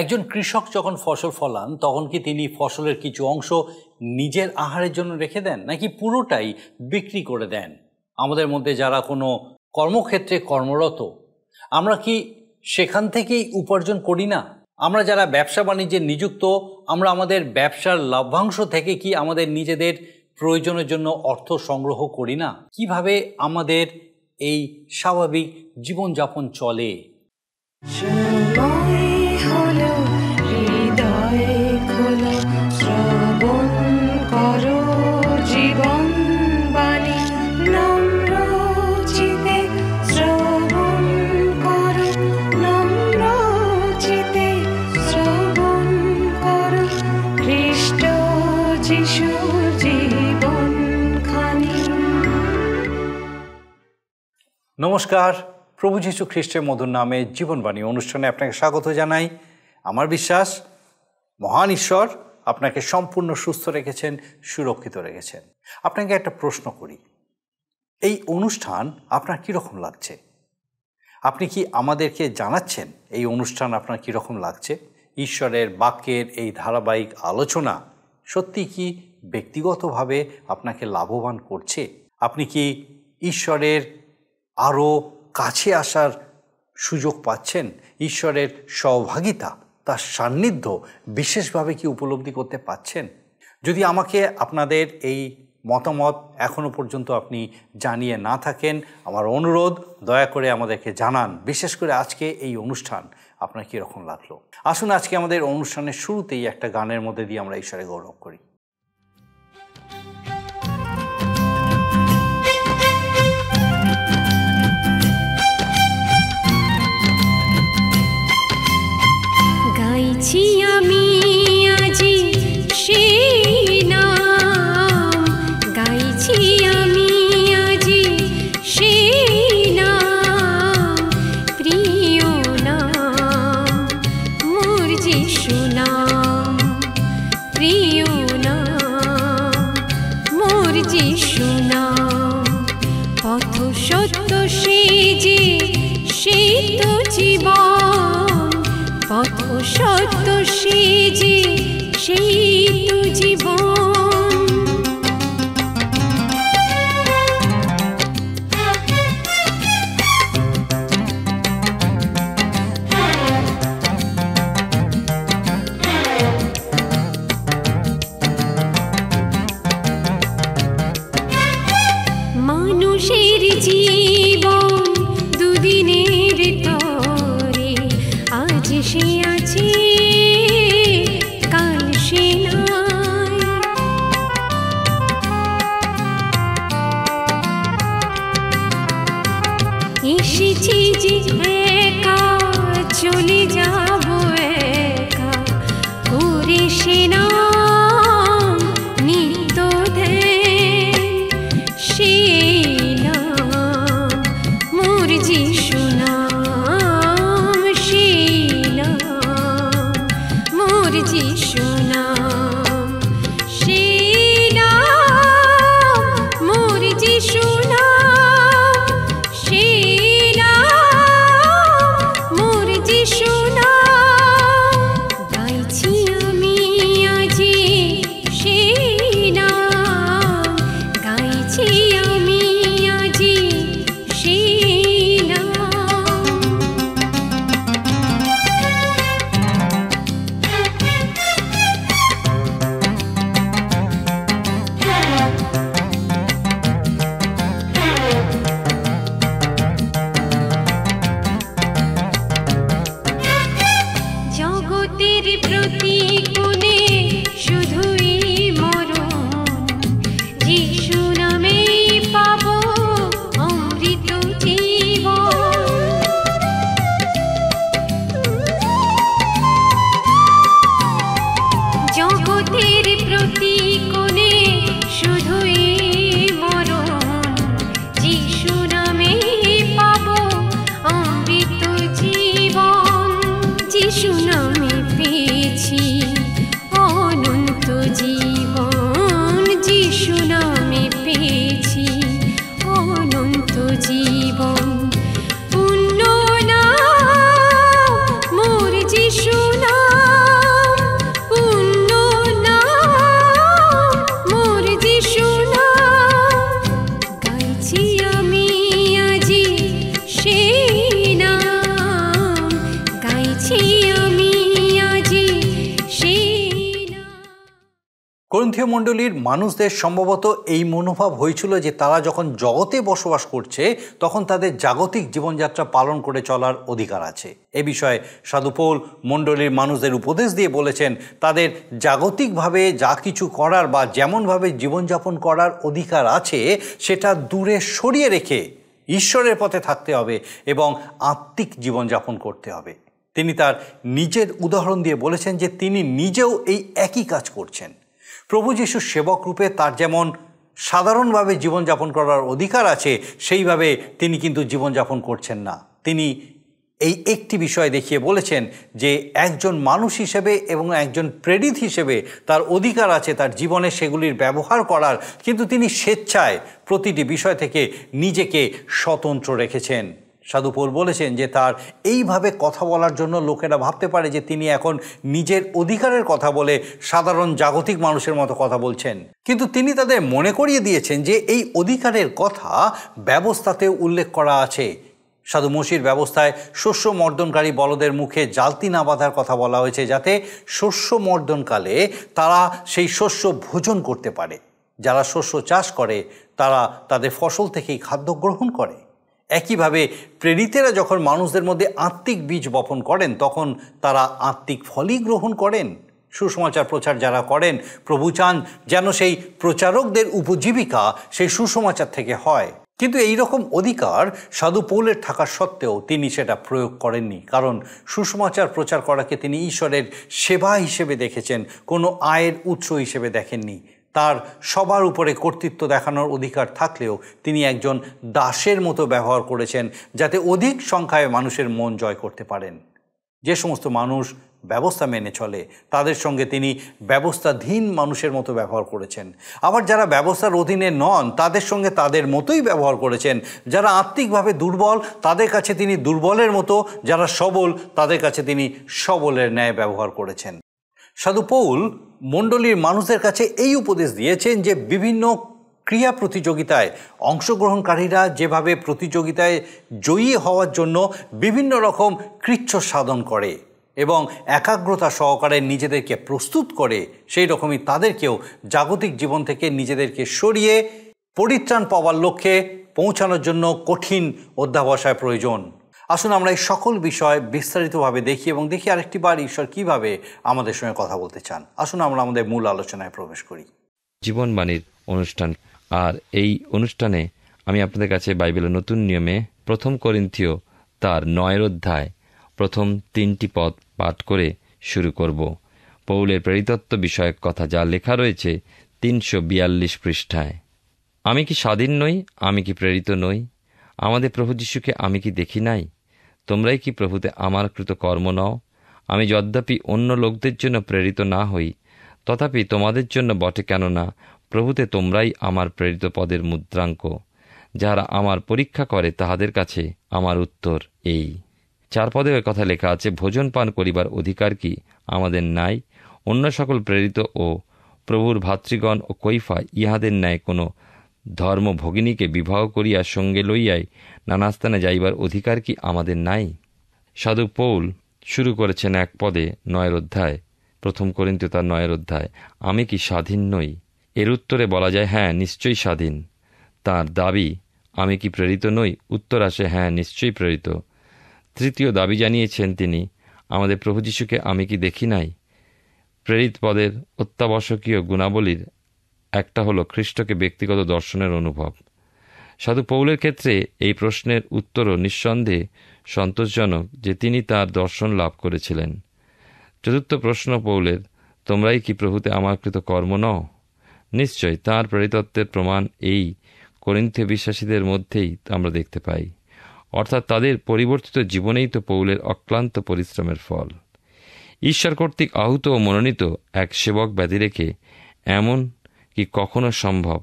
একজন কৃষক যখন ফসল ফলান তখন কি তিনি ফসলের কিছু অংশ নিজের আহারের জন্য রেখে দেন নাকি পুরোটাই বিক্রি করে দেন আমাদের মধ্যে যারা কোনো কর্মক্ষেত্রে কর্মরত আমরা কি সেখান থেকেই উপার্জন করি না আমরা যারা ব্যবসা বাণিজ্যে নিযুক্ত আমরা আমাদের ব্যবসার লাভ্যাংশ থেকে কি আমাদের নিজেদের প্রয়োজনের জন্য অর্থ সংগ্রহ করি না কিভাবে আমাদের এই স্বাভাবিক জীবনযাপন চলে নমস্কার প্রভু যীশু খ্রিস্টের মধুর নামে জীবনবাণী অনুষ্ঠানে আপনাকে স্বাগত জানাই আমার বিশ্বাস মহান ঈশ্বর আপনাকে সম্পূর্ণ সুস্থ রেখেছেন সুরক্ষিত রেখেছেন আপনাকে একটা প্রশ্ন করি এই অনুষ্ঠান আপনার কীরকম লাগছে আপনি কি আমাদেরকে জানাচ্ছেন এই অনুষ্ঠান আপনার কীরকম লাগছে ঈশ্বরের বাক্যের এই ধারাবাহিক আলোচনা সত্যি কি ব্যক্তিগতভাবে আপনাকে লাভবান করছে আপনি কি ঈশ্বরের আরও কাছে আসার সুযোগ পাচ্ছেন ঈশ্বরের সহভাগিতা তার সান্নিধ্য বিশেষভাবে কি উপলব্ধি করতে পাচ্ছেন যদি আমাকে আপনাদের এই মতামত এখনও পর্যন্ত আপনি জানিয়ে না থাকেন আমার অনুরোধ দয়া করে আমাদেরকে জানান বিশেষ করে আজকে এই অনুষ্ঠান আপনার কীরকম লাগলো আসুন আজকে আমাদের অনুষ্ঠানের শুরুতেই একটা গানের মধ্যে দিয়ে আমরা ঈশ্বরে গৌরব করি মণ্ডলীর মানুষদের সম্ভবত এই মনোভাব হয়েছিল যে তারা যখন জগতে বসবাস করছে তখন তাদের জাগতিক জীবনযাত্রা পালন করে চলার অধিকার আছে এ বিষয়ে সাধুপৌল মণ্ডলীর মানুষদের উপদেশ দিয়ে বলেছেন তাদের জাগতিকভাবে যা কিছু করার বা যেমনভাবে জীবনযাপন করার অধিকার আছে সেটা দূরে সরিয়ে রেখে ঈশ্বরের পথে থাকতে হবে এবং আত্মিক জীবনযাপন করতে হবে তিনি তার নিজের উদাহরণ দিয়ে বলেছেন যে তিনি নিজেও এই একই কাজ করছেন প্রভু যিশুর সেবক রূপে তার যেমন সাধারণভাবে জীবনযাপন করার অধিকার আছে সেইভাবে তিনি কিন্তু জীবনযাপন করছেন না তিনি এই একটি বিষয় দেখিয়ে বলেছেন যে একজন মানুষ হিসেবে এবং একজন প্রেরিত হিসেবে তার অধিকার আছে তার জীবনে সেগুলির ব্যবহার করার কিন্তু তিনি স্বেচ্ছায় প্রতিটি বিষয় থেকে নিজেকে স্বতন্ত্র রেখেছেন সাধুপোল বলেছেন যে তার এইভাবে কথা বলার জন্য লোকেরা ভাবতে পারে যে তিনি এখন নিজের অধিকারের কথা বলে সাধারণ জাগতিক মানুষের মতো কথা বলছেন কিন্তু তিনি তাদের মনে করিয়ে দিয়েছেন যে এই অধিকারের কথা ব্যবস্থাতেও উল্লেখ করা আছে সাধু মসির ব্যবস্থায় শস্য মর্দনকারী বলদের মুখে জালতি না বাঁধার কথা বলা হয়েছে যাতে শস্য মর্দনকালে তারা সেই শস্য ভোজন করতে পারে যারা শস্য চাষ করে তারা তাদের ফসল থেকেই খাদ্য গ্রহণ করে একইভাবে প্রেরিতেরা যখন মানুষদের মধ্যে আত্মিক বীজ বপন করেন তখন তারা আত্মিক ফলই গ্রহণ করেন সুসমাচার প্রচার যারা করেন প্রভু চান যেন সেই প্রচারকদের উপজীবিকা সেই সুসমাচার থেকে হয় কিন্তু এই রকম অধিকার সাধু পৌলের থাকা সত্ত্বেও তিনি সেটা প্রয়োগ করেননি কারণ সুসমাচার প্রচার করাকে তিনি ঈশ্বরের সেবা হিসেবে দেখেছেন কোনো আয়ের উৎস হিসেবে দেখেননি তার সবার উপরে কর্তৃত্ব দেখানোর অধিকার থাকলেও তিনি একজন দাসের মতো ব্যবহার করেছেন যাতে অধিক সংখ্যায় মানুষের মন জয় করতে পারেন যে সমস্ত মানুষ ব্যবস্থা মেনে চলে তাদের সঙ্গে তিনি ব্যবস্থাধীন মানুষের মতো ব্যবহার করেছেন আবার যারা ব্যবস্থার অধীনে নন তাদের সঙ্গে তাদের মতোই ব্যবহার করেছেন যারা আত্মিকভাবে দুর্বল তাদের কাছে তিনি দুর্বলের মতো যারা সবল তাদের কাছে তিনি সবলের ন্যায় ব্যবহার করেছেন সাধু পৌল মণ্ডলীর মানুষদের কাছে এই উপদেশ দিয়েছেন যে বিভিন্ন ক্রিয়া প্রতিযোগিতায় অংশগ্রহণকারীরা যেভাবে প্রতিযোগিতায় জয়ী হওয়ার জন্য বিভিন্ন রকম কৃচ্ছ সাধন করে এবং একাগ্রতা সহকারে নিজেদেরকে প্রস্তুত করে সেই রকমই তাদেরকেও জাগতিক জীবন থেকে নিজেদেরকে সরিয়ে পরিত্রাণ পাওয়ার লক্ষ্যে পৌঁছানোর জন্য কঠিন অধ্যাবসায় প্রয়োজন আসুন আমরা এই সকল বিষয় বিস্তারিতভাবে দেখি এবং দেখি আরেকটি বার ঈশ্বর কিভাবে আমাদের সঙ্গে কথা বলতে চান আসুন আমরা আমাদের মূল আলোচনায় প্রবেশ করি জীবনবাণীর অনুষ্ঠান আর এই অনুষ্ঠানে আমি আপনাদের কাছে বাইবেলের নতুন নিয়মে প্রথম করিন্থিয় তার নয়ের অধ্যায় প্রথম তিনটি পদ পাঠ করে শুরু করব পৌলের প্রেরিতত্ব বিষয়ক কথা যা লেখা রয়েছে তিনশো বিয়াল্লিশ পৃষ্ঠায় আমি কি স্বাধীন নই আমি কি প্রেরিত নই আমাদের প্রভু যীশুকে আমি কি দেখি নাই তোমরাই কি প্রভুতে আমার কৃত কর্ম নও আমি যদ্যপি অন্য লোকদের জন্য প্রেরিত না হই তথাপি তোমাদের জন্য বটে কেননা প্রভুতে তোমরাই আমার প্রেরিত পদের মুদ্রাঙ্ক যারা আমার পরীক্ষা করে তাহাদের কাছে আমার উত্তর এই চার পদে কথা লেখা আছে ভোজন পান করিবার অধিকার কি আমাদের নাই অন্য সকল প্রেরিত ও প্রভুর ভাতৃগণ ও কৈফা ইহাদের ন্যায় কোনো ধর্মভগিনীকে বিবাহ করিয়া সঙ্গে লইয়াই নানাস্থানে যাইবার অধিকার কি আমাদের নাই সাধু পৌল শুরু করেছেন এক পদে নয়ের অধ্যায় প্রথম তো তার নয়ের অধ্যায় আমি কি স্বাধীন নই এর উত্তরে বলা যায় হ্যাঁ নিশ্চয়ই স্বাধীন তার দাবি আমি কি প্রেরিত নই উত্তর আসে হ্যাঁ নিশ্চয়ই প্রেরিত তৃতীয় দাবি জানিয়েছেন তিনি আমাদের প্রভু যিশুকে আমি কি দেখি নাই প্রেরিত পদের অত্যাবশ্যকীয় গুণাবলীর একটা হলো খ্রিস্টকে ব্যক্তিগত দর্শনের অনুভব সাধু পৌলের ক্ষেত্রে এই প্রশ্নের উত্তরও নিঃসন্দেহে সন্তোষজনক যে তিনি তার দর্শন লাভ করেছিলেন চতুর্থ প্রশ্ন পৌলের তোমরাই কি প্রভুতে কৃত কর্ম ন নিশ্চয় তাঁর প্রেরিতত্বের প্রমাণ এই করিন্থে বিশ্বাসীদের মধ্যেই আমরা দেখতে পাই অর্থাৎ তাদের পরিবর্তিত জীবনেই তো পৌলের অক্লান্ত পরিশ্রমের ফল ঈশ্বর কর্তৃক আহত ও মনোনীত এক সেবক ব্যাধি রেখে এমন কি কখনো সম্ভব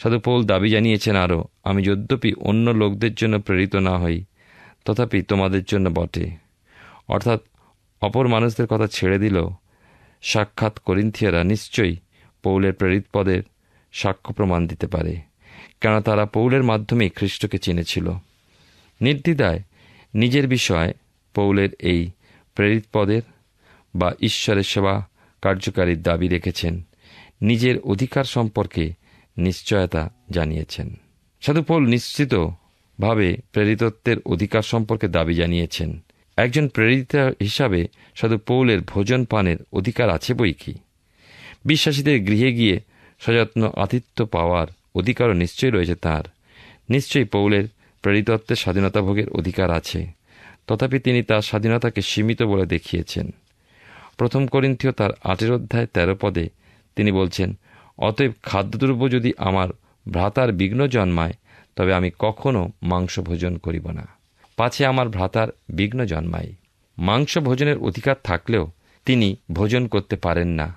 সাধুপৌল দাবি জানিয়েছেন আরও আমি যদ্যপি অন্য লোকদের জন্য প্রেরিত না হই তথাপি তোমাদের জন্য বটে অর্থাৎ অপর মানুষদের কথা ছেড়ে দিল সাক্ষাৎ করিন্থিয়ারা নিশ্চয়ই পৌলের প্রেরিত পদের সাক্ষ্য প্রমাণ দিতে পারে কেন তারা পৌলের মাধ্যমেই খ্রিস্টকে চিনেছিল নির্দ্বিধায় নিজের বিষয়ে পৌলের এই প্রেরিত পদের বা ঈশ্বরের সেবা কার্যকারীর দাবি রেখেছেন নিজের অধিকার সম্পর্কে নিশ্চয়তা জানিয়েছেন সাধুপল নিশ্চিতভাবে প্রেরিতত্বের অধিকার সম্পর্কে দাবি জানিয়েছেন একজন প্রেরিতা হিসাবে সাধু পৌলের ভোজন পানের অধিকার আছে বই কি বিশ্বাসীদের গৃহে গিয়ে সযত্ন আতিথ্য পাওয়ার অধিকারও নিশ্চয়ই রয়েছে তার নিশ্চয়ই পৌলের প্রেরিতত্বের স্বাধীনতা ভোগের অধিকার আছে তথাপি তিনি তার স্বাধীনতাকে সীমিত বলে দেখিয়েছেন প্রথম করিন্থীয় তার আটের অধ্যায় তেরো পদে তিনি বলছেন অতএব খাদ্যদ্রব্য যদি আমার ভ্রাতার বিঘ্ন জন্মায় তবে আমি কখনো মাংস ভোজন করিব না পাছে আমার ভ্রাতার বিঘ্ন জন্মায় মাংস ভোজনের অধিকার থাকলেও তিনি ভোজন করতে পারেন না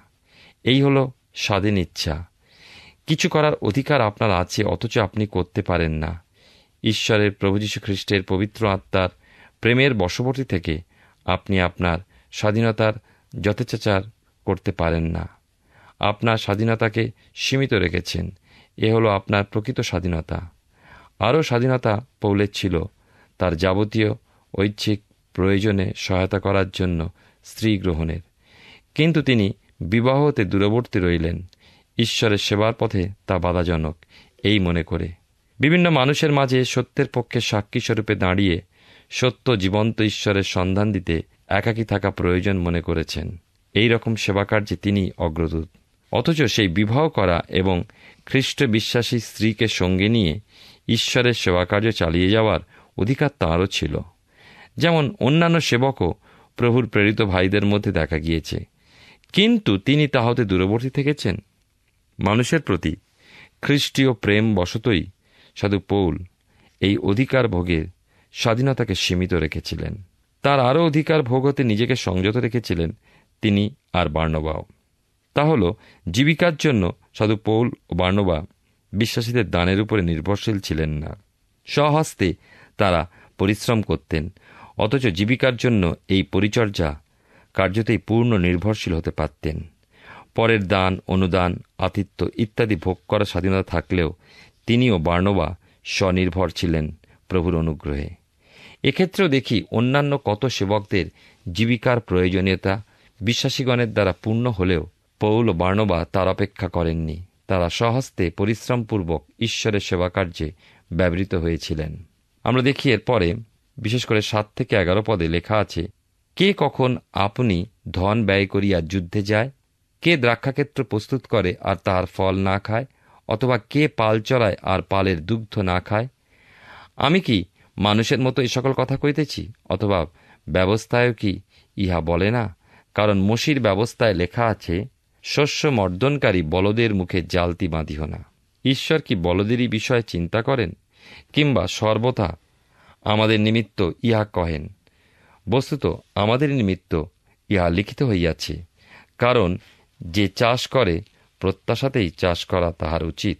এই হল স্বাধীন ইচ্ছা কিছু করার অধিকার আপনার আছে অথচ আপনি করতে পারেন না ঈশ্বরের প্রভু যীশু খ্রিস্টের পবিত্র আত্মার প্রেমের বশবর্তী থেকে আপনি আপনার স্বাধীনতার যথেচাচার করতে পারেন না আপনার স্বাধীনতাকে সীমিত রেখেছেন এ হলো আপনার প্রকৃত স্বাধীনতা আরও স্বাধীনতা পৌলের ছিল তার যাবতীয় ঐচ্ছিক প্রয়োজনে সহায়তা করার জন্য স্ত্রী গ্রহণের কিন্তু তিনি বিবাহ হতে দূরবর্তী রইলেন ঈশ্বরের সেবার পথে তা বাধাজনক এই মনে করে বিভিন্ন মানুষের মাঝে সত্যের পক্ষে সাক্ষী স্বরূপে দাঁড়িয়ে সত্য জীবন্ত ঈশ্বরের সন্ধান দিতে একাকী থাকা প্রয়োজন মনে করেছেন এই রকম সেবাকার্যে তিনি অগ্রদূত অথচ সেই বিবাহ করা এবং খ্রিস্ট বিশ্বাসী স্ত্রীকে সঙ্গে নিয়ে ঈশ্বরের সেবা কার্য চালিয়ে যাওয়ার অধিকার তাঁরও ছিল যেমন অন্যান্য সেবকও প্রভুর প্রেরিত ভাইদের মধ্যে দেখা গিয়েছে কিন্তু তিনি তাহতে দূরবর্তী থেকেছেন মানুষের প্রতি খ্রিস্টীয় প্রেম বশতই সাধু পৌল এই অধিকার ভোগের স্বাধীনতাকে সীমিত রেখেছিলেন তার আরও অধিকার ভোগ হতে নিজেকে সংযত রেখেছিলেন তিনি আর বার্ণবাও তা হল জীবিকার জন্য সাধু পৌল ও বার্নবা বিশ্বাসীদের দানের উপরে নির্ভরশীল ছিলেন না স্বহস্তে তারা পরিশ্রম করতেন অথচ জীবিকার জন্য এই পরিচর্যা কার্যতেই পূর্ণ নির্ভরশীল হতে পারতেন পরের দান অনুদান আতিথ্য ইত্যাদি ভোগ করার স্বাধীনতা থাকলেও তিনিও বার্নবা স্বনির্ভর ছিলেন প্রভুর অনুগ্রহে এক্ষেত্রেও দেখি অন্যান্য কত সেবকদের জীবিকার প্রয়োজনীয়তা বিশ্বাসীগণের দ্বারা পূর্ণ হলেও পৌল ও বার্ণবা তার অপেক্ষা করেননি তারা সহস্তে পরিশ্রমপূর্বক ঈশ্বরের সেবা কার্যে ব্যবহৃত হয়েছিলেন আমরা দেখি এরপরে বিশেষ করে সাত থেকে এগারো পদে লেখা আছে কে কখন আপনি ধন ব্যয় করিয়া যুদ্ধে যায় কে দ্রাক্ষাক্ষেত্র প্রস্তুত করে আর তাহার ফল না খায় অথবা কে পাল চড়ায় আর পালের দুগ্ধ না খায় আমি কি মানুষের মতো এ সকল কথা কইতেছি অথবা ব্যবস্থায় কি ইহা বলে না কারণ মসির ব্যবস্থায় লেখা আছে শস্য মর্দনকারী বলদের মুখে জালতি বাঁধিও না ঈশ্বর কি বলদেরই বিষয়ে চিন্তা করেন কিংবা সর্বথা আমাদের নিমিত্ত ইহা কহেন বস্তুত আমাদের নিমিত্ত ইহা লিখিত হইয়াছে কারণ যে চাষ করে প্রত্যাশাতেই চাষ করা তাহার উচিত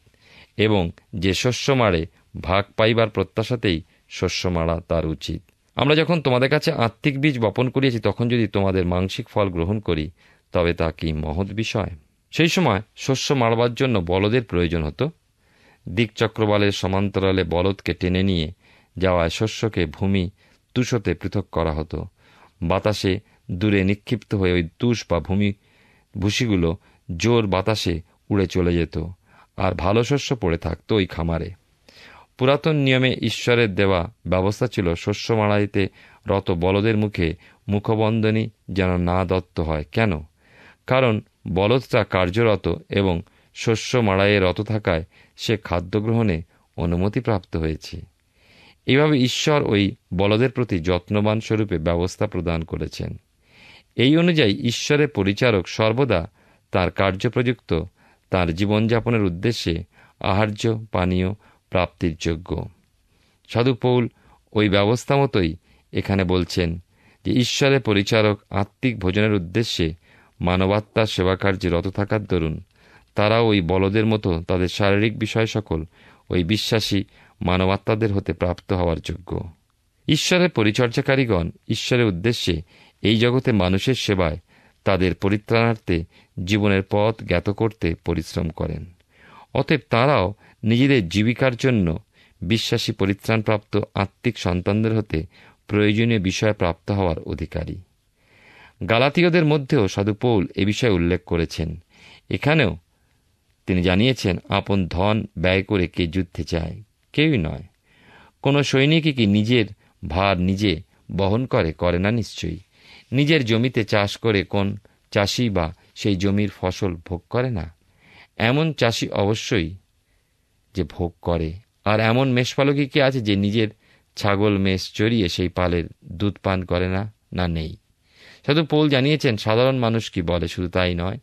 এবং যে শস্য মারে ভাগ পাইবার প্রত্যাশাতেই শস্য মারা তার উচিত আমরা যখন তোমাদের কাছে আত্মিক বীজ বপন করিয়াছি তখন যদি তোমাদের মাংসিক ফল গ্রহণ করি তবে তা কি মহৎ বিষয় সেই সময় শস্য মারবার জন্য বলদের প্রয়োজন হতো দিকচক্রবালের সমান্তরালে বলদকে টেনে নিয়ে যাওয়ায় শস্যকে ভূমি তুষতে পৃথক করা হতো বাতাসে দূরে নিক্ষিপ্ত হয়ে ওই তুষ বা ভূমি ভুসিগুলো জোর বাতাসে উড়ে চলে যেত আর ভালো শস্য পড়ে থাকত ওই খামারে পুরাতন নিয়মে ঈশ্বরের দেওয়া ব্যবস্থা ছিল শস্য মাড়াইতে রত বলদের মুখে মুখবন্ধনী যেন না দত্ত হয় কেন কারণ বলদটা কার্যরত এবং শস্য মাড়াইয়ে রত থাকায় সে খাদ্য গ্রহণে অনুমতিপ্রাপ্ত হয়েছে এভাবে ঈশ্বর ওই বলদের প্রতি যত্নবান স্বরূপে ব্যবস্থা প্রদান করেছেন এই অনুযায়ী ঈশ্বরের পরিচারক সর্বদা তার কার্যপ্রযুক্ত তার জীবনযাপনের উদ্দেশ্যে আহার্য পানীয় প্রাপ্তির যোগ্য সাধুপৌল ওই ব্যবস্থা মতোই এখানে বলছেন যে ঈশ্বরের পরিচারক আত্মিক ভোজনের উদ্দেশ্যে মানবাত্মার সেবাকার্যে রত থাকার দরুন তারা ওই বলদের মতো তাদের শারীরিক বিষয় সকল ওই বিশ্বাসী মানবাত্মাদের হতে প্রাপ্ত হওয়ার যোগ্য ঈশ্বরের পরিচর্যাকারীগণ ঈশ্বরের উদ্দেশ্যে এই জগতে মানুষের সেবায় তাদের পরিত্রাণার্থে জীবনের পথ জ্ঞাত করতে পরিশ্রম করেন অতএব তাঁরাও নিজেদের জীবিকার জন্য বিশ্বাসী পরিত্রাণপ্রাপ্ত আত্মিক সন্তানদের হতে প্রয়োজনীয় বিষয় প্রাপ্ত হওয়ার অধিকারী গালাতীয়দের মধ্যেও পৌল এ বিষয়ে উল্লেখ করেছেন এখানেও তিনি জানিয়েছেন আপন ধন ব্যয় করে কে যুদ্ধে চায় কেউই নয় কোনো সৈনিকই কি নিজের ভার নিজে বহন করে করে না নিশ্চয়ই নিজের জমিতে চাষ করে কোন চাষি বা সেই জমির ফসল ভোগ করে না এমন চাষি অবশ্যই যে ভোগ করে আর এমন মেষপালকই কি আছে যে নিজের ছাগল মেষ চড়িয়ে সেই পালের দুধ পান করে না না নেই সাধু পোল জানিয়েছেন সাধারণ মানুষ কি বলে শুধু তাই নয়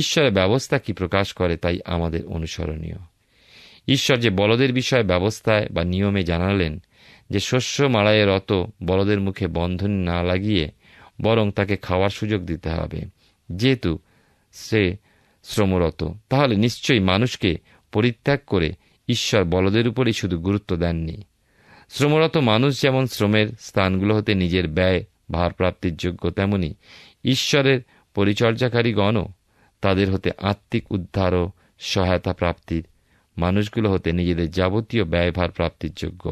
ঈশ্বরের ব্যবস্থা কি প্রকাশ করে তাই আমাদের অনুসরণীয় ঈশ্বর যে বলদের বিষয়ে ব্যবস্থায় বা নিয়মে জানালেন যে শস্য মাড়াইয়ের রত বলদের মুখে বন্ধন না লাগিয়ে বরং তাকে খাওয়ার সুযোগ দিতে হবে যেহেতু সে শ্রমরত তাহলে নিশ্চয়ই মানুষকে পরিত্যাগ করে ঈশ্বর বলদের উপরেই শুধু গুরুত্ব দেননি শ্রমরত মানুষ যেমন শ্রমের স্থানগুলো হতে নিজের ব্যয় ভারপ্রাপ্তির যোগ্য তেমনি ঈশ্বরের পরিচর্যাকারীগণও তাদের হতে আত্মিক উদ্ধার ও সহায়তা প্রাপ্তির মানুষগুলো হতে নিজেদের যাবতীয় ব্যয়ভার প্রাপ্তির যোগ্য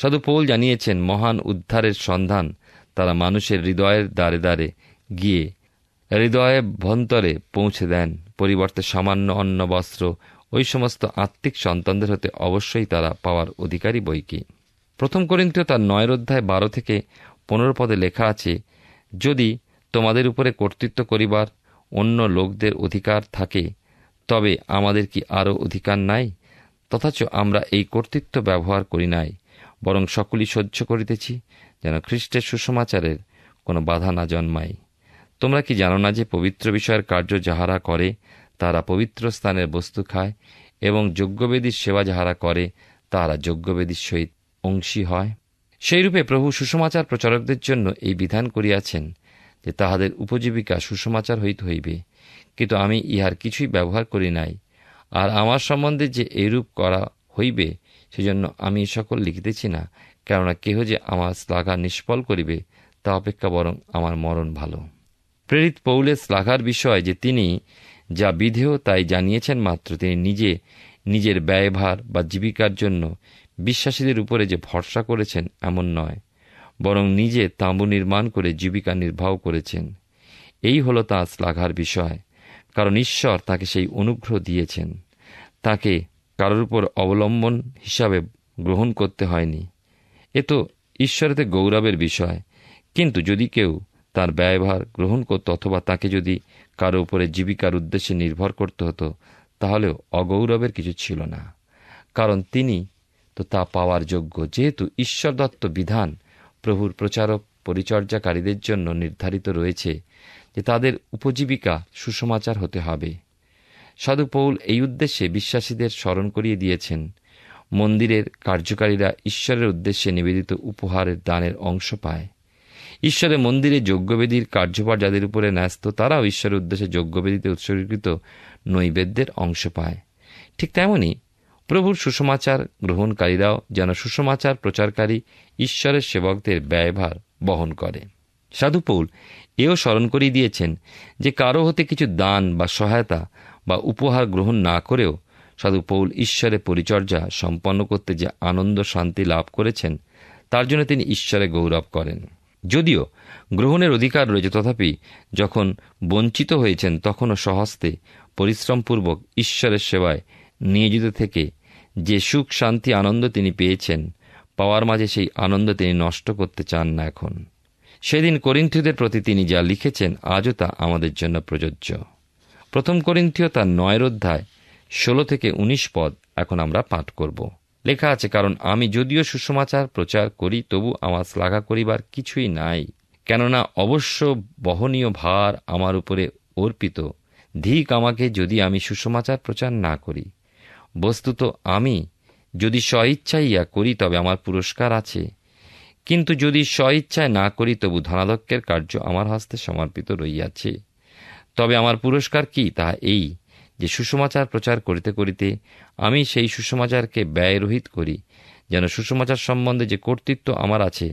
সাধু পৌল জানিয়েছেন মহান উদ্ধারের সন্ধান তারা মানুষের হৃদয়ের দ্বারে দ্বারে গিয়ে হৃদয়ে ভন্তরে পৌঁছে দেন পরিবর্তে সামান্য অন্ন বস্ত্র ওই সমস্ত আত্মিক সন্তানদের হতে অবশ্যই তারা পাওয়ার অধিকারী বইকি প্রথম করিন্ত তার নয়ের অধ্যায় বারো থেকে পনেরো পদে লেখা আছে যদি তোমাদের উপরে কর্তৃত্ব করিবার অন্য লোকদের অধিকার থাকে তবে আমাদের কি আরও অধিকার নাই তথাচ আমরা এই কর্তৃত্ব ব্যবহার করি নাই বরং সকলেই সহ্য করিতেছি যেন খ্রিস্টের সুসমাচারের কোনো বাধা না জন্মায় তোমরা কি জানো না যে পবিত্র বিষয়ের কার্য যাহারা করে তারা পবিত্র স্থানের বস্তু খায় এবং যজ্ঞবেদীর সেবা যাহারা করে তাহারা যজ্ঞবেদীর সহিত অংশী হয় সেইরূপে প্রভু সুসমাচার প্রচারকদের জন্য এই বিধান করিয়াছেন যে তাহাদের উপজীবিকা সুসমাচার হইতে হইবে কিন্তু আমি ইহার কিছুই ব্যবহার করি নাই আর আমার সম্বন্ধে যে এরূপ করা হইবে সেজন্য আমি সকল লিখিতেছি না কেননা কেহ যে আমার শ্লাঘা নিষ্ফল করিবে তা অপেক্ষা বরং আমার মরণ ভালো প্রেরিত পৌলের শ্লাঘার বিষয় যে তিনি যা বিধেয় তাই জানিয়েছেন মাত্র তিনি নিজে নিজের ব্যয়ভার বা জীবিকার জন্য বিশ্বাসীদের উপরে যে ভরসা করেছেন এমন নয় বরং নিজে তাঁবু নির্মাণ করে জীবিকা নির্বাহ করেছেন এই হলো তাঁর শ্লাঘার বিষয় কারণ ঈশ্বর তাকে সেই অনুগ্রহ দিয়েছেন তাকে কারোর উপর অবলম্বন হিসাবে গ্রহণ করতে হয়নি এ তো ঈশ্বরেতে গৌরবের বিষয় কিন্তু যদি কেউ তার ব্যয়ভার গ্রহণ করত অথবা তাকে যদি কারো উপরে জীবিকার উদ্দেশ্যে নির্ভর করতে হতো তাহলেও অগৌরবের কিছু ছিল না কারণ তিনি তো তা পাওয়ার যোগ্য যেহেতু ঈশ্বরদত্ত বিধান প্রভুর প্রচারক পরিচর্যাকারীদের জন্য নির্ধারিত রয়েছে যে তাদের উপজীবিকা সুসমাচার হতে হবে সাধু পৌল এই উদ্দেশ্যে বিশ্বাসীদের স্মরণ করিয়ে দিয়েছেন মন্দিরের কার্যকারীরা ঈশ্বরের উদ্দেশ্যে নিবেদিত উপহারের দানের অংশ পায় ঈশ্বরের মন্দিরে যজ্ঞবেদীর কার্যভার যাদের উপরে ন্যস্ত তারাও ঈশ্বরের উদ্দেশ্যে যজ্ঞবেদীতে উৎসর্গীকৃত নৈবেদ্যের অংশ পায় ঠিক তেমনি প্রভুর সুসমাচার গ্রহণকারীরাও যেন সুসমাচার প্রচারকারী ঈশ্বরের সেবকদের ব্যয়ভার বহন করে সাধুপৌল এও স্মরণ করিয়ে দিয়েছেন যে কারো হতে কিছু দান বা সহায়তা বা উপহার গ্রহণ না করেও সাধুপৌল ঈশ্বরের পরিচর্যা সম্পন্ন করতে যে আনন্দ শান্তি লাভ করেছেন তার জন্য তিনি ঈশ্বরে গৌরব করেন যদিও গ্রহণের অধিকার রয়েছে তথাপি যখন বঞ্চিত হয়েছেন তখনও সহস্তে পরিশ্রমপূর্বক ঈশ্বরের সেবায় নিয়োজিত থেকে যে সুখ শান্তি আনন্দ তিনি পেয়েছেন পাওয়ার মাঝে সেই আনন্দ তিনি নষ্ট করতে চান না এখন সেদিন করিন্থীয়দের প্রতি তিনি যা লিখেছেন আজও তা আমাদের জন্য প্রযোজ্য প্রথম করিন্থীয় তার নয়ের অধ্যায় ষোলো থেকে ১৯ পদ এখন আমরা পাঠ করব লেখা আছে কারণ আমি যদিও সুসমাচার প্রচার করি তবু আমার শ্লাঘা করিবার কিছুই নাই কেননা অবশ্য বহনীয় ভার আমার উপরে অর্পিত ধিক আমাকে যদি আমি সুসমাচার প্রচার না করি বস্তুত আমি যদি স্ব ইয়া করি তবে আমার পুরস্কার আছে কিন্তু যদি স্বইচ্ছায় না করি তবু ধনাদক্ষের কার্য আমার হস্তে সমর্পিত রইয়াছে তবে আমার পুরস্কার কি তাহা এই যে সুষমাচার প্রচার করিতে করিতে আমি সেই সুষমাচারকে ব্যয়রহিত করি যেন সুষমাচার সম্বন্ধে যে কর্তৃত্ব আমার আছে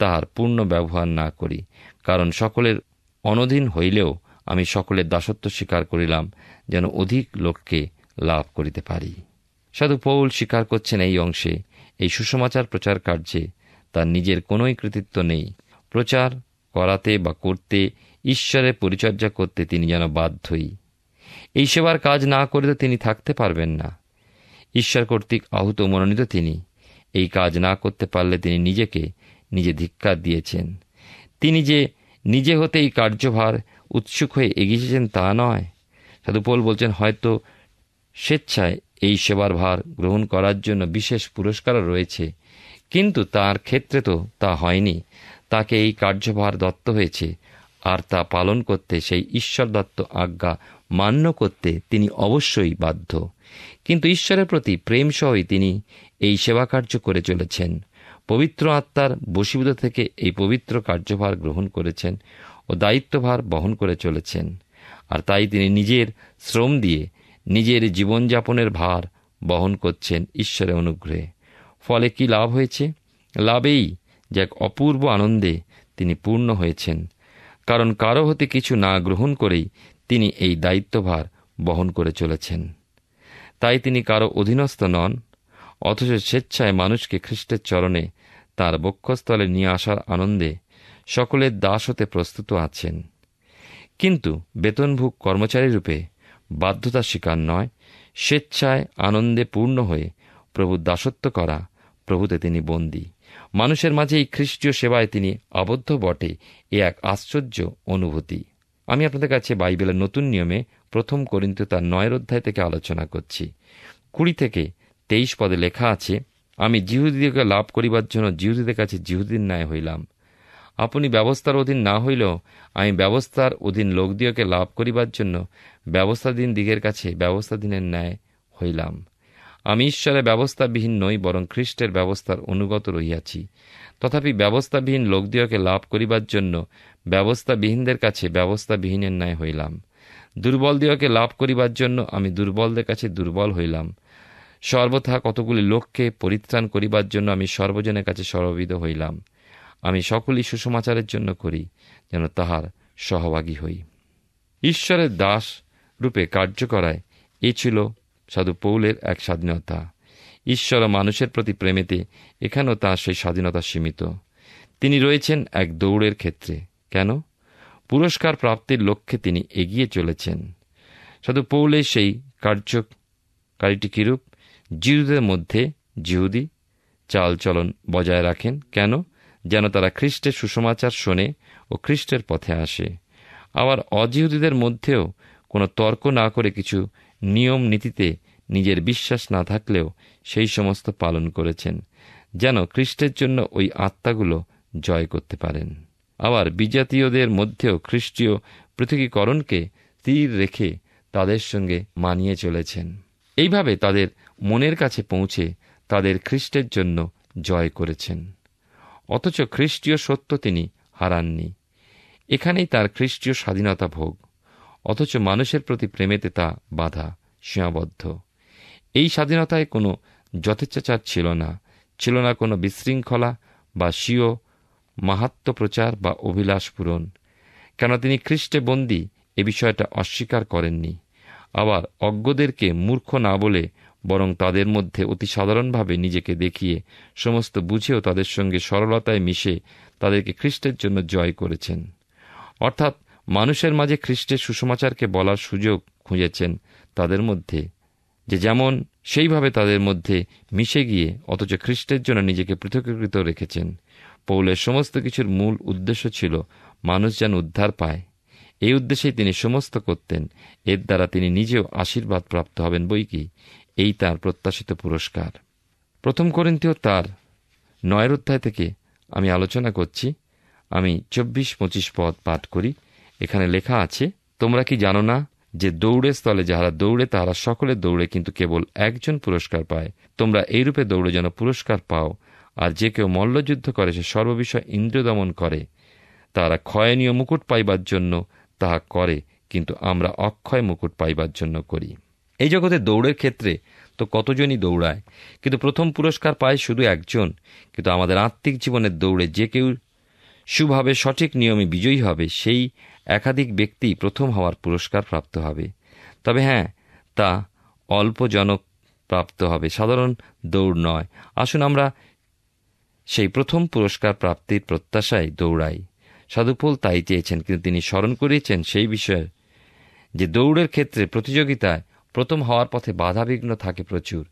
তাহার পূর্ণ ব্যবহার না করি কারণ সকলের অনধীন হইলেও আমি সকলের দাসত্ব স্বীকার করিলাম যেন অধিক লোককে লাভ করিতে পারি সাধু পৌল স্বীকার করছেন এই অংশে এই সুসমাচার প্রচার কার্যে তার নিজের কোনোই কৃতিত্ব নেই প্রচার করাতে বা করতে ঈশ্বরের পরিচর্যা করতে তিনি যেন বাধ্যই এই সেবার কাজ না করিতে তো তিনি থাকতে পারবেন না ঈশ্বর কর্তৃক আহত মনোনীত তিনি এই কাজ না করতে পারলে তিনি নিজেকে নিজে ধিক্কার দিয়েছেন তিনি যে নিজে হতে এই কার্যভার উৎসুক হয়ে এগিয়েছেন তা নয় সাধুপল বলছেন হয়তো স্বেচ্ছায় এই সেবার ভার গ্রহণ করার জন্য বিশেষ পুরস্কারও রয়েছে কিন্তু তার ক্ষেত্রে তো তা হয়নি তাকে এই কার্যভার দত্ত হয়েছে আর তা পালন করতে সেই ঈশ্বর দত্ত আজ্ঞা মান্য করতে তিনি অবশ্যই বাধ্য কিন্তু ঈশ্বরের প্রতি প্রেম সহই তিনি এই সেবা কার্য করে চলেছেন পবিত্র আত্মার বসীভূত থেকে এই পবিত্র কার্যভার গ্রহণ করেছেন ও দায়িত্বভার বহন করে চলেছেন আর তাই তিনি নিজের শ্রম দিয়ে নিজের জীবনযাপনের ভার বহন করছেন ঈশ্বরের অনুগ্রহে ফলে কি লাভ হয়েছে লাভেই যে এক অপূর্ব আনন্দে তিনি পূর্ণ হয়েছেন কারণ কারো হতে কিছু না গ্রহণ করেই তিনি এই দায়িত্বভার বহন করে চলেছেন তাই তিনি কারো অধীনস্থ নন অথচ স্বেচ্ছায় মানুষকে খ্রিস্টের চরণে তার বক্ষস্থলে নিয়ে আসার আনন্দে সকলের দাস হতে প্রস্তুত আছেন কিন্তু বেতনভুক কর্মচারী রূপে বাধ্যতার শিকার নয় স্বেচ্ছায় আনন্দে পূর্ণ হয়ে প্রভুর দাসত্ব করা প্রভুতে তিনি বন্দী মানুষের মাঝে এই খ্রিস্টীয় সেবায় তিনি আবদ্ধ বটে এ এক আশ্চর্য অনুভূতি আমি আপনাদের কাছে বাইবেলের নতুন নিয়মে প্রথম করিন্তু তার নয়ের অধ্যায় থেকে আলোচনা করছি কুড়ি থেকে তেইশ পদে লেখা আছে আমি জিহুদিকে লাভ করিবার জন্য জিহুদিদের কাছে জিহুদিন ন্যায় হইলাম আপনি ব্যবস্থার অধীন না হইলেও আমি ব্যবস্থার অধীন লোকদিওকে লাভ করিবার জন্য ব্যবস্থাধীন দিগের কাছে ব্যবস্থাধীনের ন্যায় হইলাম আমি ঈশ্বরে ব্যবস্থাবিহীন নই বরং খ্রিস্টের ব্যবস্থার অনুগত রহিয়াছি তথাপি ব্যবস্থাবিহীন লোকদিয়কে লাভ করিবার জন্য ব্যবস্থাবিহীনদের কাছে ব্যবস্থাবিহীনের ন্যায় হইলাম দুর্বল দিয়কে লাভ করিবার জন্য আমি দুর্বলদের কাছে দুর্বল হইলাম সর্বথা কতগুলি লোককে পরিত্রাণ করিবার জন্য আমি সর্বজনের কাছে সর্ববিধ হইলাম আমি সকলই সুসমাচারের জন্য করি যেন তাহার সহভাগী হই ঈশ্বরের দাস রূপে কার্য করায় এ ছিল সাধু পৌলের এক স্বাধীনতা ঈশ্বর ও মানুষের প্রতি প্রেমেতে এখানেও তাঁর সেই স্বাধীনতা সীমিত তিনি রয়েছেন এক দৌড়ের ক্ষেত্রে কেন পুরস্কার প্রাপ্তির লক্ষ্যে তিনি এগিয়ে চলেছেন সাধু পৌলের সেই কার্যকারীটি কিরূপ জিহুদের মধ্যে জিহুদি চালচলন বজায় রাখেন কেন যেন তারা খ্রিস্টের সুসমাচার শোনে ও খ্রিস্টের পথে আসে আবার অজিহুদীদের মধ্যেও কোনো তর্ক না করে কিছু নিয়ম নীতিতে নিজের বিশ্বাস না থাকলেও সেই সমস্ত পালন করেছেন যেন খ্রিস্টের জন্য ওই আত্মাগুলো জয় করতে পারেন আবার বিজাতীয়দের মধ্যেও খ্রিস্টীয় পৃথকীকরণকে তীর রেখে তাদের সঙ্গে মানিয়ে চলেছেন এইভাবে তাদের মনের কাছে পৌঁছে তাদের খ্রিস্টের জন্য জয় করেছেন অথচ খ্রিস্টীয় সত্য তিনি হারাননি এখানেই তার খ্রিস্টীয় স্বাধীনতা ভোগ অথচ মানুষের প্রতি প্রেমেতে তা বাধা সীমাবদ্ধ এই স্বাধীনতায় কোনো যথেচ্ছাচার ছিল না ছিল না কোনো বিশৃঙ্খলা বা স্বীয় মাহাত্ম প্রচার বা অভিলাষ পূরণ কেন তিনি খ্রিস্টে বন্দী এ বিষয়টা অস্বীকার করেননি আবার অজ্ঞদেরকে মূর্খ না বলে বরং তাদের মধ্যে অতি সাধারণভাবে নিজেকে দেখিয়ে সমস্ত বুঝেও তাদের সঙ্গে সরলতায় মিশে তাদেরকে খ্রিস্টের জন্য জয় করেছেন অর্থাৎ মানুষের মাঝে খ্রিস্টের সুসমাচারকে বলার সুযোগ খুঁজেছেন তাদের মধ্যে যে যেমন সেইভাবে তাদের মধ্যে মিশে গিয়ে অথচ খ্রিস্টের জন্য নিজেকে পৃথকীকৃত রেখেছেন পৌলের সমস্ত কিছুর মূল উদ্দেশ্য ছিল মানুষ যেন উদ্ধার পায় এই উদ্দেশ্যেই তিনি সমস্ত করতেন এর দ্বারা তিনি নিজেও আশীর্বাদ প্রাপ্ত হবেন বই কি এই তার প্রত্যাশিত পুরস্কার প্রথম করিন্তীয় তার নয়ের অধ্যায় থেকে আমি আলোচনা করছি আমি চব্বিশ পঁচিশ পদ পাঠ করি এখানে লেখা আছে তোমরা কি জানো না যে দৌড়ে স্থলে যাহারা দৌড়ে তাহারা সকলে দৌড়ে কিন্তু কেবল একজন পুরস্কার পায় তোমরা এইরূপে দৌড়ে যেন পুরস্কার পাও আর যে কেউ মল্লযুদ্ধ করে সে সর্ববিষয় ইন্দ্রদমন করে তারা ক্ষয়নীয় মুকুট পাইবার জন্য তাহা করে কিন্তু আমরা অক্ষয় মুকুট পাইবার জন্য করি এই জগতে দৌড়ের ক্ষেত্রে তো কতজনই দৌড়ায় কিন্তু প্রথম পুরস্কার পায় শুধু একজন কিন্তু আমাদের আত্মিক জীবনের দৌড়ে যে কেউ সুভাবে সঠিক নিয়মে বিজয়ী হবে সেই একাধিক ব্যক্তি প্রথম হওয়ার পুরস্কার প্রাপ্ত হবে তবে হ্যাঁ তা অল্প জনক প্রাপ্ত হবে সাধারণ দৌড় নয় আসুন আমরা সেই প্রথম পুরস্কার প্রাপ্তির প্রত্যাশায় দৌড়াই সাধুপোল তাই চেয়েছেন কিন্তু তিনি স্মরণ করিয়েছেন সেই বিষয়ে যে দৌড়ের ক্ষেত্রে প্রতিযোগিতায় প্রথম হওয়ার পথে বাধাবিঘ্ন থাকে প্রচুর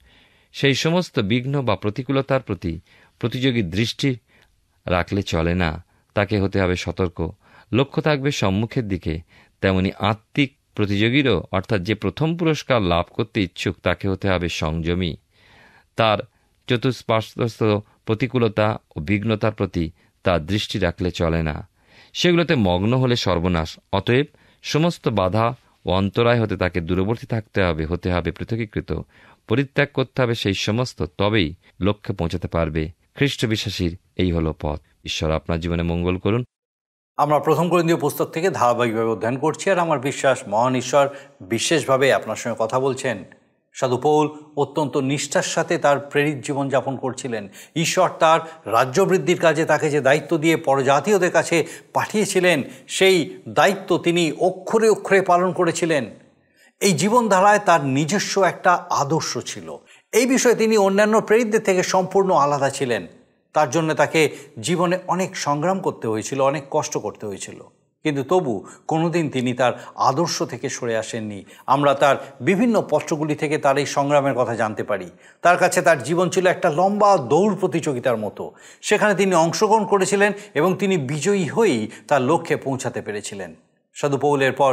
সেই সমস্ত বিঘ্ন বা প্রতিকূলতার প্রতি প্রতিযোগীর দৃষ্টি রাখলে চলে না তাকে হতে হবে সতর্ক লক্ষ্য থাকবে সম্মুখের দিকে তেমনি আত্মিক প্রতিযোগীরও অর্থাৎ যে প্রথম পুরস্কার লাভ করতে ইচ্ছুক তাকে হতে হবে সংযমী তার চতুষ্পাশ প্রতিকূলতা ও বিঘ্নতার প্রতি তার দৃষ্টি রাখলে চলে না সেগুলোতে মগ্ন হলে সর্বনাশ অতএব সমস্ত বাধা ও অন্তরায় হতে তাকে দূরবর্তী থাকতে হবে হতে হবে পৃথকীকৃত পরিত্যাগ করতে হবে সেই সমস্ত তবেই লক্ষ্যে পৌঁছাতে পারবে খ্রিস্ট বিশ্বাসীর এই হলো পথ ঈশ্বর আপনার জীবনে মঙ্গল করুন আমরা প্রথম করণীয় পুস্তক থেকে ধারাবাহিকভাবে অধ্যয়ন করছি আর আমার বিশ্বাস মহান ঈশ্বর বিশেষভাবে আপনার সঙ্গে কথা বলছেন সাধু পৌল অত্যন্ত নিষ্ঠার সাথে তার প্রেরিত জীবনযাপন করছিলেন ঈশ্বর তার রাজ্য বৃদ্ধির কাজে তাকে যে দায়িত্ব দিয়ে পরজাতীয়দের কাছে পাঠিয়েছিলেন সেই দায়িত্ব তিনি অক্ষরে অক্ষরে পালন করেছিলেন এই জীবনধারায় তার নিজস্ব একটা আদর্শ ছিল এই বিষয়ে তিনি অন্যান্য প্রেরিতদের থেকে সম্পূর্ণ আলাদা ছিলেন তার জন্য তাকে জীবনে অনেক সংগ্রাম করতে হয়েছিল অনেক কষ্ট করতে হয়েছিল কিন্তু তবু কোনোদিন তিনি তার আদর্শ থেকে সরে আসেননি আমরা তার বিভিন্ন পত্রগুলি থেকে তার এই সংগ্রামের কথা জানতে পারি তার কাছে তার জীবন ছিল একটা লম্বা দৌড় প্রতিযোগিতার মতো সেখানে তিনি অংশগ্রহণ করেছিলেন এবং তিনি বিজয়ী হয়েই তার লক্ষ্যে পৌঁছাতে পেরেছিলেন সাধু পৌলের পর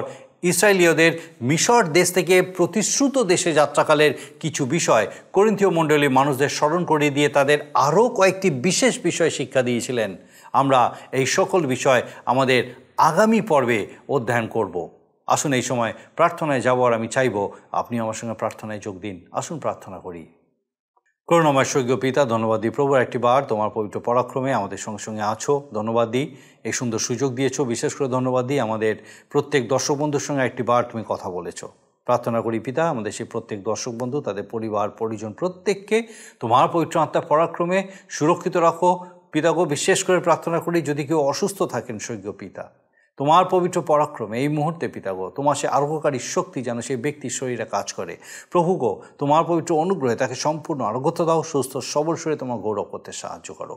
ইসরায়েলীয়দের মিশর দেশ থেকে প্রতিশ্রুত দেশে যাত্রাকালের কিছু বিষয় করিন্থীয় মণ্ডলী মানুষদের স্মরণ করিয়ে দিয়ে তাদের আরও কয়েকটি বিশেষ বিষয় শিক্ষা দিয়েছিলেন আমরা এই সকল বিষয় আমাদের আগামী পর্বে অধ্যয়ন করব আসুন এই সময় প্রার্থনায় যাওয়ার আমি চাইব আপনি আমার সঙ্গে প্রার্থনায় যোগ দিন আসুন প্রার্থনা করি আমার স্বর্গীয় পিতা ধন্যবাদ দিই প্রভু বার তোমার পবিত্র পরাক্রমে আমাদের সঙ্গে সঙ্গে আছো ধন্যবাদ দিই এই সুন্দর সুযোগ দিয়েছো বিশেষ করে ধন্যবাদ দিই আমাদের প্রত্যেক দর্শক বন্ধুর সঙ্গে একটি বার তুমি কথা বলেছো প্রার্থনা করি পিতা আমাদের সেই প্রত্যেক দর্শক বন্ধু তাদের পরিবার পরিজন প্রত্যেককে তোমার পবিত্র আত্মার পরাক্রমে সুরক্ষিত রাখো পিতাগো বিশেষ করে প্রার্থনা করি যদি কেউ অসুস্থ থাকেন স্বর্গীয় পিতা তোমার পবিত্র পরাক্রমে এই মুহূর্তে পিতাগ তোমার সে আরোগ্যকারী শক্তি যেন সেই ব্যক্তির শরীরে কাজ করে প্রভু গো তোমার পবিত্র অনুগ্রহে তাকে সম্পূর্ণ আরোগ্যতা দাও সুস্থ সবল শরীরে তোমার গৌরব করতে সাহায্য করো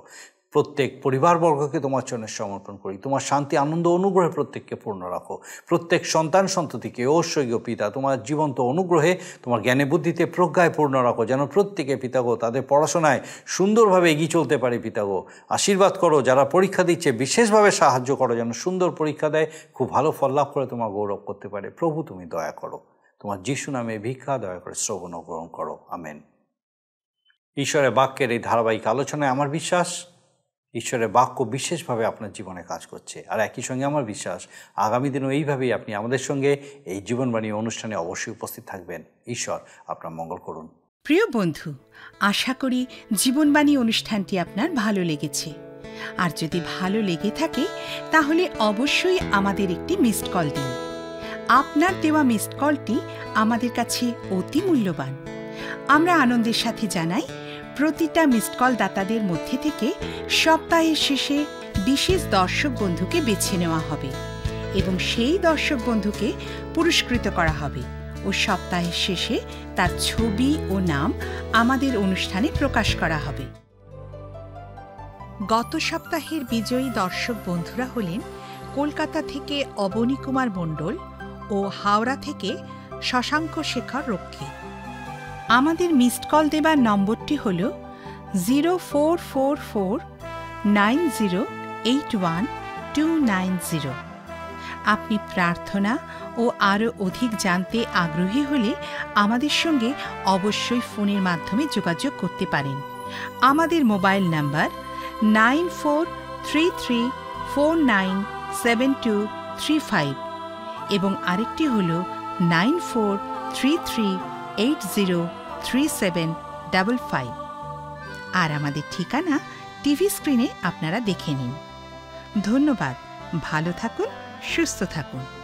প্রত্যেক পরিবারবর্গকে তোমার চরণে সমর্পণ করি তোমার শান্তি আনন্দ অনুগ্রহে প্রত্যেককে পূর্ণ রাখো প্রত্যেক সন্তান সন্ততিকে ঐশ্বর্য পিতা তোমার জীবন্ত অনুগ্রহে তোমার জ্ঞানে বুদ্ধিতে প্রজ্ঞায় পূর্ণ রাখো যেন প্রত্যেকে পিতাগো তাদের পড়াশোনায় সুন্দরভাবে এগিয়ে চলতে পারে পিতাগো আশীর্বাদ করো যারা পরীক্ষা দিচ্ছে বিশেষভাবে সাহায্য করো যেন সুন্দর পরীক্ষা দেয় খুব ভালো ফল লাভ করে তোমার গৌরব করতে পারে প্রভু তুমি দয়া করো তোমার যিশু নামে ভিক্ষা দয়া করে শ্রবণ গ্রহণ করো আমেন ঈশ্বরের বাক্যের এই ধারাবাহিক আলোচনায় আমার বিশ্বাস ঈশ্বরের বাক্য বিশেষভাবে আপনার জীবনে কাজ করছে আর একই সঙ্গে আমার বিশ্বাস আগামী দিনও এইভাবেই আপনি আমাদের সঙ্গে এই জীবনবাণী অনুষ্ঠানে অবশ্যই উপস্থিত থাকবেন ঈশ্বর আপনার মঙ্গল করুন প্রিয় বন্ধু আশা করি জীবনবাণী অনুষ্ঠানটি আপনার ভালো লেগেছে আর যদি ভালো লেগে থাকে তাহলে অবশ্যই আমাদের একটি মিসড কল দিন আপনার দেওয়া মিসড কলটি আমাদের কাছে অতি মূল্যবান আমরা আনন্দের সাথে জানাই প্রতিটা মিসড কল দাতাদের মধ্যে থেকে সপ্তাহের শেষে বিশেষ দর্শক বন্ধুকে বেছে নেওয়া হবে এবং সেই দর্শক বন্ধুকে পুরস্কৃত করা হবে ও সপ্তাহের শেষে তার ছবি ও নাম আমাদের অনুষ্ঠানে প্রকাশ করা হবে গত সপ্তাহের বিজয়ী দর্শক বন্ধুরা হলেন কলকাতা থেকে অবনী কুমার মণ্ডল ও হাওড়া থেকে শশাঙ্ক শেখর রক্ষী আমাদের মিসড কল দেবার নম্বরটি হল zero four four four nine zero eight one two nine zero আপনি প্রার্থনা ও আরও অধিক জানতে আগ্রহী হলে আমাদের সঙ্গে অবশ্যই ফোনের মাধ্যমে যোগাযোগ করতে পারেন আমাদের mobile number nine four three three four nine seven two three five এবং আরেকটি হল nine four three three eight zero three seven double five আর আমাদের ঠিকানা টিভি স্ক্রিনে আপনারা দেখে নিন ধন্যবাদ ভালো থাকুন সুস্থ থাকুন